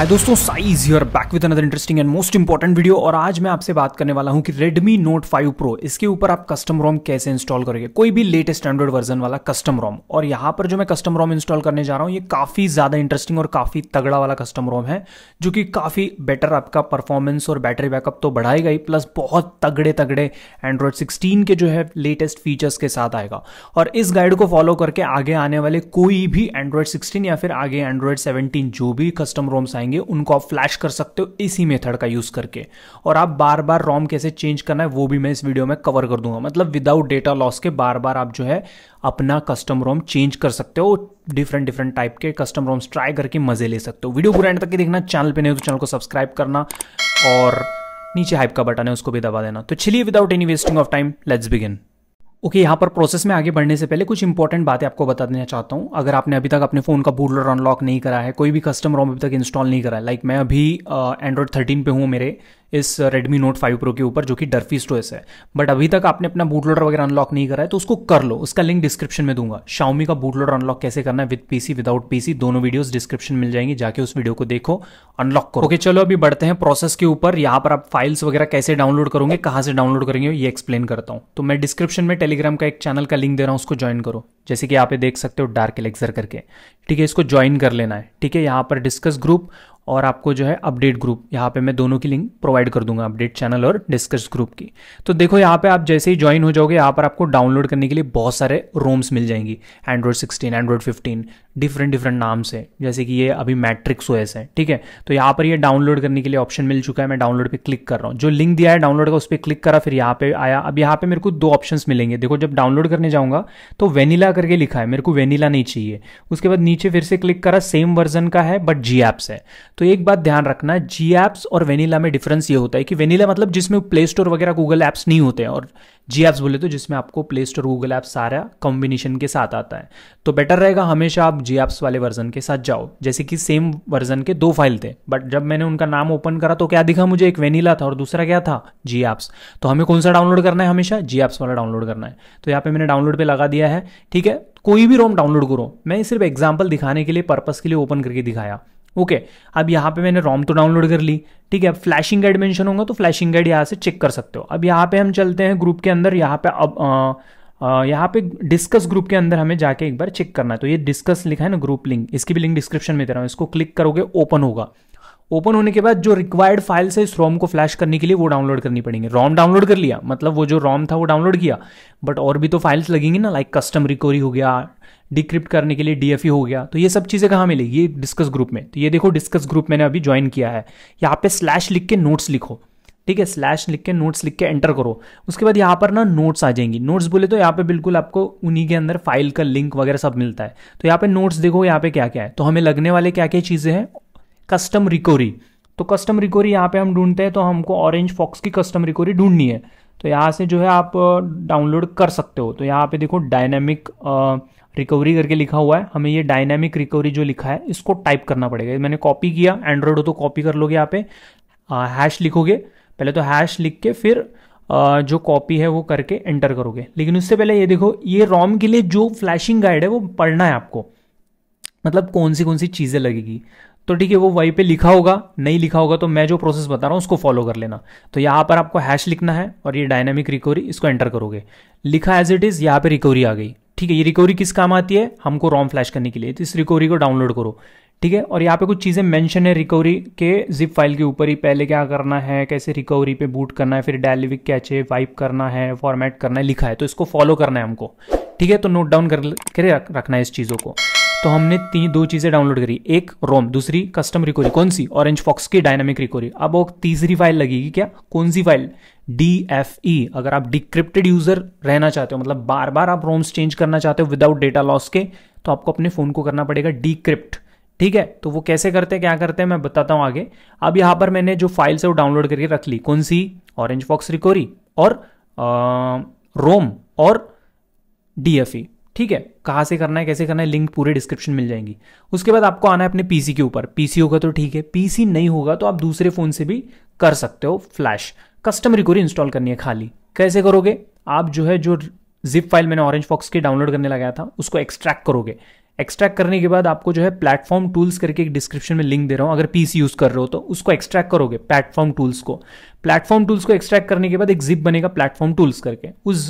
हाय दोस्तों साइज you're back with another interesting and most important video और आज मैं आपसे बात करने वाला हूं कि Redmi Note 5 Pro इसके ऊपर आप कस्टम रोम कैसे इंस्टॉल करोगे कोई भी लेटेस्ट एंड्रॉइड वर्जन वाला कस्टम रोम और यहां पर जो मैं कस्टम रोम इंस्टॉल करने जा रहा हूं ये काफी ज्यादा इंटरेस्टिंग और काफी तगड़ा वाला कस्टम रोम है जो कि काफी बेटर आपका परफॉर्मेंस और बैटरी बैकअप तो बढ़ाएगा ही प्लस बहुत तगड़े तगड़े एंड्रॉयड सिक्सटीन के जो है लेटेस्ट फीचर्स के साथ आएगा और इस गाइड को फॉलो करके आगे आने वाले कोई भी एंड्रॉयड सिक्सटीन या फिर आगे एंड्रॉयड सेवनटीन जो भी कस्टम रोम्स आएंगे जाएंगे उनको आप फ्लैश कर सकते हो इसी मेथड का यूज़ करके और आप बार बार रॉम कैसे चेंज करना है वो भी मैं इस वीडियो में कवर कर दूंगा मतलब विदाउट डेटा लॉस के बार बार आप जो है अपना कस्टम रोम चेंज कर सकते हो डिफरेंट डिफरेंट टाइप के कस्टम रोम्स ट्राई करके मजे ले सकते हो वीडियो पूरा एंड तक देखना चैनल पे नहीं हो तो चैनल को सब्सक्राइब करना और नीचे हाइप का बटन है उसको भी दबा देना तो चलिए without any wasting of time let's begin okay okay, यहाँ पर प्रोसेस में आगे बढ़ने से पहले कुछ इंपॉर्टेंट बातें आपको बता देना चाहता हूँ अगर आपने अभी तक अपने फ़ोन का बूटलर अनलॉक नहीं करा है कोई भी कस्टम रोम अभी तक इंस्टॉल नहीं करा है लाइक like मैं अभी एंड्रॉयड uh, थर्टीन पे हूँ मेरे इस रेडमी नोट फाइव प्रो के ऊपर जो कि डरफी स्टोरेज है बट अभी तक आपने अपना बूट लोडर वगैरह अनलॉक नहीं करा है तो उसको कर लो उसका लिंक डिस्क्रिप्शन में दूंगा शाउमी का बूट लोडर अनलॉक कैसे करना है विद पीसी विदाउट पीसी दोनों वीडियोस डिस्क्रिप्शन मिल जाएंगी जाके उस वीडियो को देखो अनलॉक करो ओके okay, चलो अभी बढ़ते हैं प्रोसेस के ऊपर यहाँ पर आप फाइल्स वगैरह कैसे डाउनलोड करोगे कहाँ से डाउनलोड करेंगे ये एक्सप्लेन करता हूँ तो मैं डिस्क्रिप्शन में टेलीग्राम का एक चैनल का लिंक दे रहा हूँ उसको ज्वाइन करो जैसे कि आप ये देख सकते हो डार्क एलेक्सर करके ठीक है इसको ज्वाइन कर लेना है ठीक है यहाँ पर डिस्कस ग्रुप और आपको जो है अपडेट ग्रुप यहाँ पे मैं दोनों की लिंक प्रोवाइड कर दूंगा अपडेट चैनल और डिस्कस ग्रुप की तो देखो यहाँ पे आप जैसे ही ज्वाइन हो जाओगे यहाँ पर आपको डाउनलोड करने के लिए बहुत सारे रोम्स मिल जाएंगी Android sixteen Android fifteen different different नाम से जैसे कि ये अभी मैट्रिक्स ओ है ठीक है तो यहाँ पर ये डाउनलोड करने के लिए ऑप्शन मिल चुका है मैं डाउनलोड पर क्लिक कर रहा हूँ जो लिंक दिया है डाउनलोड का उस पर क्लिक करा फिर यहाँ पे आया अब यहाँ पे मेरे को दो ऑप्शन मिलेंगे देखो जब डाउनलोड करने जाऊँगा तो वेनिला करके लिखा है मेरे को वेनिला नहीं चाहिए उसके बाद नीचे फिर से क्लिक करा सेम वर्जन का है बट जी एप्स है तो एक बात ध्यान रखना जी एप्स और वेनिला में डिफरेंस ये होता है कि वेनिला मतलब जिसमें प्ले स्टोर वगैरह गूगल ऐप्स नहीं होते हैं और जी एप्स बोले तो जिसमें आपको प्ले स्टोर गूगल ऐप सारा कॉम्बिनेशन के साथ आता है तो बेटर रहेगा हमेशा आप जी एप्स वाले वर्जन के साथ जाओ जैसे कि सेम वर्जन के दो फाइल थे बट जब मैंने उनका नाम ओपन करा तो क्या दिखा मुझे एक वेनिला था और दूसरा क्या था जी एप्स तो हमें कौन सा डाउनलोड करना है हमेशा जी एप्स वाला डाउनलोड करना है तो यहाँ पे मैंने डाउनलोड पे लगा दिया है ठीक है कोई भी रोम डाउनलोड करो मैं सिर्फ एग्जाम्पल दिखाने के लिए पर्पज के लिए ओपन करके दिखाया ओके अब यहाँ पे मैंने रोम तो डाउनलोड कर ली ठीक है अब फ्लैशिंग गाइड मेंशन होगा तो फ्लैशिंग गाइड यहाँ से चेक कर सकते हो अब यहाँ पे हम चलते हैं ग्रुप के अंदर यहाँ पे अब यहाँ पे डिस्कस ग्रुप के अंदर हमें जाके एक बार चेक करना है तो ये डिस्कस लिखा है ना ग्रुप लिंक इसकी भी लिंक डिस्क्रिप्शन में दे रहा हूँ इसको क्लिक करोगे ओपन होगा ओपन होने के बाद जो रिक्वायर्ड फाइल्स है इस रोम को फ्लैश करने के लिए वो डाउनलोड करनी पड़ेंगे रोम डाउनलोड कर लिया मतलब वो जो रोम था वो डाउनलोड किया बट और भी तो फाइल्स लगेंगी ना लाइक कस्टम रिकवरी हो गया डिक्रिप्ट करने के लिए डीएफई e हो गया तो ये सब चीज़ें कहाँ मिलेगी ये डिस्कस ग्रुप में तो ये देखो डिस्कस ग्रुप मैंने अभी ज्वाइन किया है यहाँ पे स्लैश लिख के नोट्स लिखो ठीक है स्लैश लिख के नोट्स लिख के एंटर करो उसके बाद यहाँ पर ना नोट्स आ जाएंगी नोट्स बोले तो यहाँ पे बिल्कुल आपको उन्हीं के अंदर फाइल का लिंक वगैरह सब मिलता है तो यहाँ पे नोट्स देखो यहाँ पे क्या क्या है तो हमें लगने वाले क्या क्या चीज़ें हैं कस्टम रिकोरी तो कस्टम रिकोरी यहाँ पे हम ढूंढते हैं तो हमको ऑरेंज फॉक्स की कस्टम रिकोरी ढूंढनी है तो यहाँ से जो है आप डाउनलोड कर सकते हो तो यहाँ पे देखो डायनेमिक रिकवरी करके लिखा हुआ है हमें ये डायनेमिक रिकवरी जो लिखा है इसको टाइप करना पड़ेगा मैंने कॉपी किया एंड्रॉयड हो तो कॉपी कर लोगे यहाँ पे आ, हैश लिखोगे पहले तो हैश लिख के फिर आ, जो कॉपी है वो करके एंटर करोगे लेकिन उससे पहले ये देखो ये रॉम के लिए जो फ्लैशिंग गाइड है वो पढ़ना है आपको मतलब कौन सी कौन सी चीज़ें लगेगी तो ठीक है वो वाई पे लिखा होगा नहीं लिखा होगा तो मैं जो प्रोसेस बता रहा हूँ उसको फॉलो कर लेना तो यहाँ पर आपको हैश लिखना है और ये डायनामिक रिकवरी इसको एंटर करोगे लिखा एज इट इज़ यहाँ पे रिकवरी आ गई ठीक है ये रिकवरी किस काम आती है हमको रॉम फ्लैश करने के लिए तो इस रिकवरी को डाउनलोड करो ठीक है और यहाँ पे कुछ चीज़ें मेंशन है रिकवरी के जिप फाइल के ऊपर ही पहले क्या करना है कैसे रिकवरी पे बूट करना है फिर डायलिविक कैचे वाइप करना है फॉर्मेट करना है लिखा है तो इसको फॉलो करना है हमको ठीक है तो नोट डाउन कर रखना है इस चीज़ों को तो हमने तीन दो चीज़ें डाउनलोड करी एक रोम दूसरी कस्टम रिकोरी कौन सी ऑरेंज फॉक्स की डायनामिक रिकोरी अब वो तीसरी फाइल लगेगी क्या कौन सी फाइल डी एफ ई अगर आप डिक्रिप्टेड यूजर रहना चाहते हो मतलब बार बार आप रोम्स चेंज करना चाहते हो विदाउट डेटा लॉस के तो आपको अपने फ़ोन को करना पड़ेगा डिक्रिप्ट ठीक है तो वो कैसे करते हैं क्या करते हैं मैं बताता हूं आगे अब यहां पर मैंने जो फाइल्स है वो डाउनलोड करके रख ली कौन सी ऑरेंज फॉक्स रिकोरी और रोम और डी एफ ई ठीक है कहाँ से करना है कैसे करना है लिंक पूरे डिस्क्रिप्शन मिल जाएंगी उसके बाद आपको आना है अपने पीसी के ऊपर पीसी होगा तो ठीक है पीसी नहीं होगा तो आप दूसरे फ़ोन से भी कर सकते हो फ्लैश कस्टम रिकोरी इंस्टॉल करनी है खाली कैसे करोगे आप जो है जो जिप फाइल मैंने ऑरेंज फॉक्स की डाउनलोड करने लगाया था उसको एक्सट्रैक्ट करोगे एक्सट्रैक्ट करने के बाद आपको जो है प्लेटफॉर्म टूल्स करके एक डिस्क्रिप्शन में लिंक दे रहा हूँ अगर पीसी यूज कर रहे हो तो उसको एक्सट्रैक्ट करोगे प्लेटफॉर्म टूल्स को प्लेटफॉर्म टूल्स को एक्सट्रैक्ट करने के बाद एक जिप बनेगा प्लेटफॉर्म टूल्स करके उस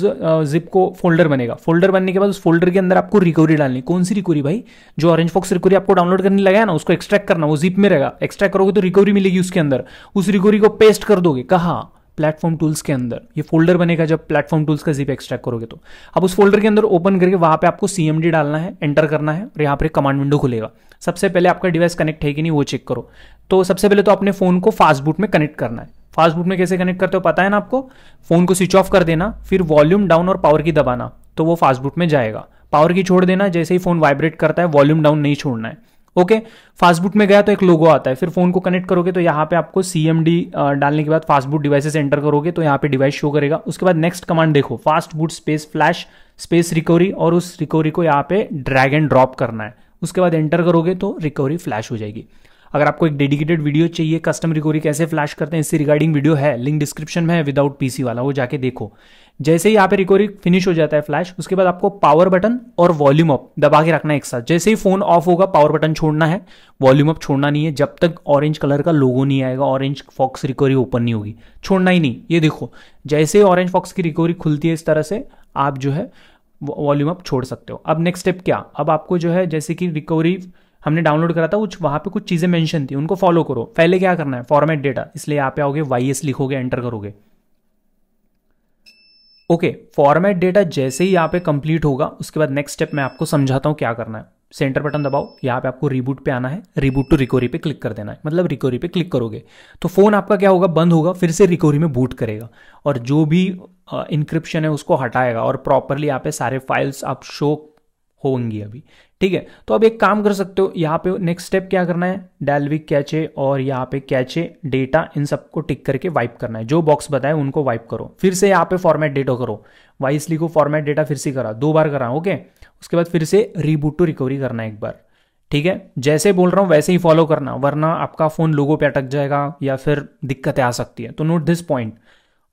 जिप को फोल्डर बनेगा फोल्डर बनने के बाद उस फोल्डर के अंदर आपको रिकवरी डालनी कौन सी रिकवरी भाई जो ऑरेंज फॉक्स रिकवरी आपको डाउनलोड करने लगा है ना उसको एक्सट्रैक्ट करना वो जिप में रहेगा एक्सट्रैक्ट करोगे तो रिकवरी मिलेगी उसके अंदर उस रिकवरी को पेस्ट कर दोगे कहा प्लेटफॉर्म टूल्स के अंदर ये फोल्डर बनेगा जब प्लेटफॉर्म टूल्स का जिप एक्सट्रैक्ट करोगे तो अब उस फोल्डर के अंदर ओपन करके वहाँ पे आपको सी डालना है एंटर करना है और यहाँ पर कमांड विंडो खुलेगा सबसे पहले आपका डिवाइस कनेक्ट है कि नहीं वो चेक करो तो सबसे पहले तो अपने फ़ोन को फास्ट फास्टबूट में कनेक्ट करना है फास्ट फास्टबूट में कैसे कनेक्ट करते हो पता है ना आपको फ़ोन को स्विच ऑफ कर देना फिर वॉल्यूम डाउन और पावर की दबाना तो वो फास्ट फास्टबूट में जाएगा पावर की छोड़ देना जैसे ही फ़ोन वाइब्रेट करता है वॉल्यूम डाउन नहीं छोड़ना है ओके फास्टबूट में गया तो एक लोगो आता है फिर फोन को कनेक्ट करोगे तो यहाँ पे आपको सीएमडी डालने के बाद फास्टबूट डिवाइसेस एंटर करोगे तो यहाँ पे डिवाइस शो करेगा उसके बाद नेक्स्ट कमांड देखो fastboot space flash space recovery और उस रिकवरी को यहाँ पे ड्रैग एंड ड्रॉप करना है उसके बाद एंटर करोगे तो रिकवरी फ्लैश हो जाएगी अगर आपको एक डेडिकेटेड वीडियो चाहिए कस्टम रिकवरी कैसे फ्लैश करते हैं इससे रिगार्डिंग वीडियो है लिंक डिस्क्रिप्शन में है विदाउट पीसी वाला वो जाके देखो जैसे ही यहाँ पे रिकवरी फिनिश हो जाता है फ्लैश उसके बाद आपको पावर बटन और वॉल्यूम अप दबा के रखना है एक साथ जैसे ही फोन ऑफ होगा पावर बटन छोड़ना है वॉल्यूम अप छोड़ना नहीं है जब तक ऑरेंज कलर का लोगो नहीं आएगा ऑरेंज फॉक्स रिकवरी ओपन नहीं होगी छोड़ना ही नहीं ये देखो जैसे ही ऑरेंज फॉक्स की रिकवरी खुलती है इस तरह से आप जो है वॉल्यूम अप छोड़ सकते हो अब नेक्स्ट स्टेप क्या अब आपको जो है जैसे कि रिकवरी हमने डाउनलोड करा था कुछ वहाँ पे कुछ चीज़ें मेंशन थी उनको फॉलो करो पहले क्या करना है फॉर्मेट डेटा इसलिए यहाँ पे आओगे वाई लिखोगे एंटर करोगे ओके फॉर्मेट डेटा जैसे ही यहाँ पे कंप्लीट होगा उसके बाद नेक्स्ट स्टेप मैं आपको समझाता हूँ क्या करना है सेंटर बटन दबाओ यहाँ पे आपको रिबूट पे आना है रिबूट टू रिकवरी पे क्लिक कर देना है मतलब रिकवरी पे क्लिक करोगे तो फोन आपका क्या होगा बंद होगा फिर से रिकवरी में बूट करेगा और जो भी इंक्रिप्शन है उसको हटाएगा और प्रॉपरली यहाँ पे सारे फाइल्स आप शो होंगी अभी ठीक है तो अब एक काम कर सकते हो यहाँ पे नेक्स्ट स्टेप क्या करना है डेलविक कैचे और यहाँ पे कैचे डेटा इन सबको टिक करके वाइप करना है जो बॉक्स बताए उनको वाइप करो फिर से यहाँ पे फॉर्मेट डेटा करो वाइस लिखो फॉर्मेट डेटा फिर से करा दो बार करा ओके उसके बाद फिर से रिबूट टू रिकवरी करना है एक बार ठीक है जैसे बोल रहा हूँ वैसे ही फॉलो करना वरना आपका फोन लोगों पर अटक जाएगा या फिर दिक्कतें आ सकती है तो नोट दिस पॉइंट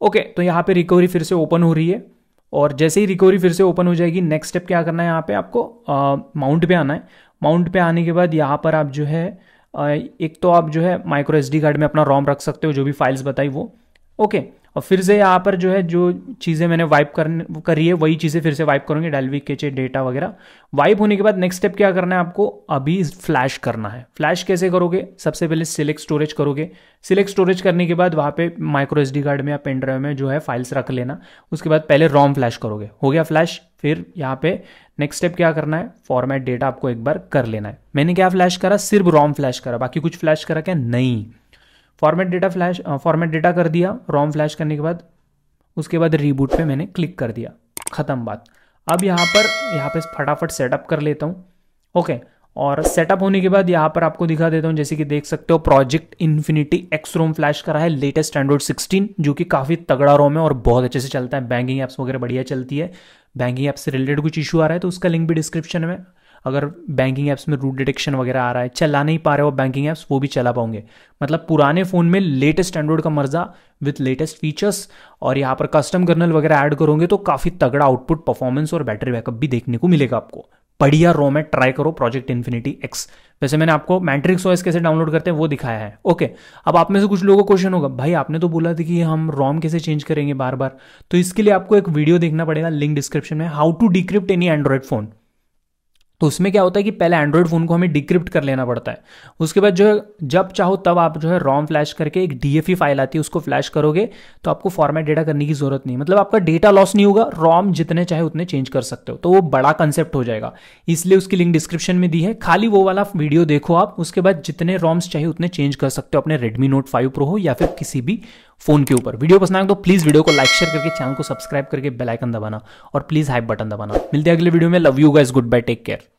ओके तो यहाँ पे रिकवरी फिर से ओपन हो रही है और जैसे ही रिकवरी फिर से ओपन हो जाएगी नेक्स्ट स्टेप क्या करना है यहाँ पे आपको माउंट पे आना है माउंट पे आने के बाद यहाँ पर आप जो है आ, एक तो आप जो है माइक्रो एस कार्ड में अपना रॉम रख सकते हो जो भी फाइल्स बताई वो ओके okay. और फिर से यहाँ पर जो है जो चीज़ें मैंने वाइप कर करी है वही चीज़ें फिर से वाइप करूँगी डेलवी केचे डेटा वगैरह वाइप होने के बाद नेक्स्ट स्टेप क्या करना है आपको अभी फ्लैश करना है फ्लैश कैसे करोगे सबसे पहले सिलेक्ट स्टोरेज करोगे सिलेक्ट स्टोरेज करने के बाद वहाँ पे माइक्रो एस कार्ड में या पेन ड्राइव में जो है फाइल्स रख लेना उसके बाद पहले रॉम फ्लैश करोगे हो गया फ्लैश फिर यहाँ पे नेक्स्ट स्टेप क्या करना है फॉर्मेट डेटा आपको एक बार कर लेना है मैंने क्या फ्लैश करा सिर्फ रॉम फ्लैश करा बाकी कुछ फ्लैश करा क्या नहीं format data flash format data कर दिया रोम फ्लैश करने के बाद उसके बाद रीबूट पे मैंने क्लिक कर दिया ख़त्म बात अब यहाँ पर यहाँ पे फटाफट सेटअप कर लेता हूँ ओके और सेटअप होने के बाद यहाँ पर आपको दिखा देता हूँ जैसे कि देख सकते हो Project Infinity X ROM flash करा है लेटेस्ट एंड्रॉइड 16 जो कि काफ़ी तगड़ा रोम है और बहुत अच्छे से चलता है बैंकिंग ऐप्स वगैरह बढ़िया चलती है बैंकिंग ऐप से रिलेटेड कुछ इशू आ रहा है तो उसका लिंक भी डिस्क्रिप्शन में अगर बैंकिंग ऐप्स में रूट डिटेक्शन वगैरह आ रहा है चला नहीं पा रहे हो बैंकिंग ऐप्स वो भी चला पाओगे मतलब पुराने फ़ोन में लेटेस्ट एंड्रॉइड का मर्जा विथ लेटेस्ट फीचर्स और यहाँ पर कस्टम कर्नल वगैरह ऐड करोगे तो काफ़ी तगड़ा आउटपुट परफॉर्मेंस और बैटरी बैकअप भी देखने को मिलेगा आपको बढ़िया है ट्राई करो प्रोजेक्ट इन्फिनिटी एक्स वैसे मैंने आपको मैट्रिक्स ओएस कैसे डाउनलोड करते हैं वो दिखाया है ओके अब आप में से कुछ लोगों को क्वेश्चन होगा भाई आपने तो बोला था कि हम रोम कैसे चेंज करेंगे बार बार तो इसके लिए आपको एक वीडियो देखना पड़ेगा लिंक डिस्क्रिप्शन में how to decrypt any Android phone तो उसमें क्या होता है कि पहले एंड्रॉयड फ़ोन को हमें डिक्रिप्ट कर लेना पड़ता है उसके बाद जो है जब चाहो तब आप जो है रॉम फ्लैश करके एक डी फाइल e आती है उसको फ्लैश करोगे तो आपको फॉर्मेट डेटा करने की जरूरत नहीं मतलब आपका डेटा लॉस नहीं होगा रॉम जितने चाहे उतने चेंज कर सकते हो तो वो बड़ा कंसेप्ट हो जाएगा इसलिए उसकी लिंक डिस्क्रिप्शन में दी है खाली वो वाला वीडियो देखो आप उसके बाद जितने रॉम्स चाहिए उतने चेंज कर सकते हो अपने रेडमी नोट फाइव प्रो हो या फिर किसी भी फोन के ऊपर वीडियो पसंद आए तो प्लीज वीडियो को लाइक शेयर करके चैनल को सब्सक्राइब करके बेलाइकन दबाना और प्लीज हाइप बटन दबाना मिलते हैं अगले वीडियो में love you guys goodbye take care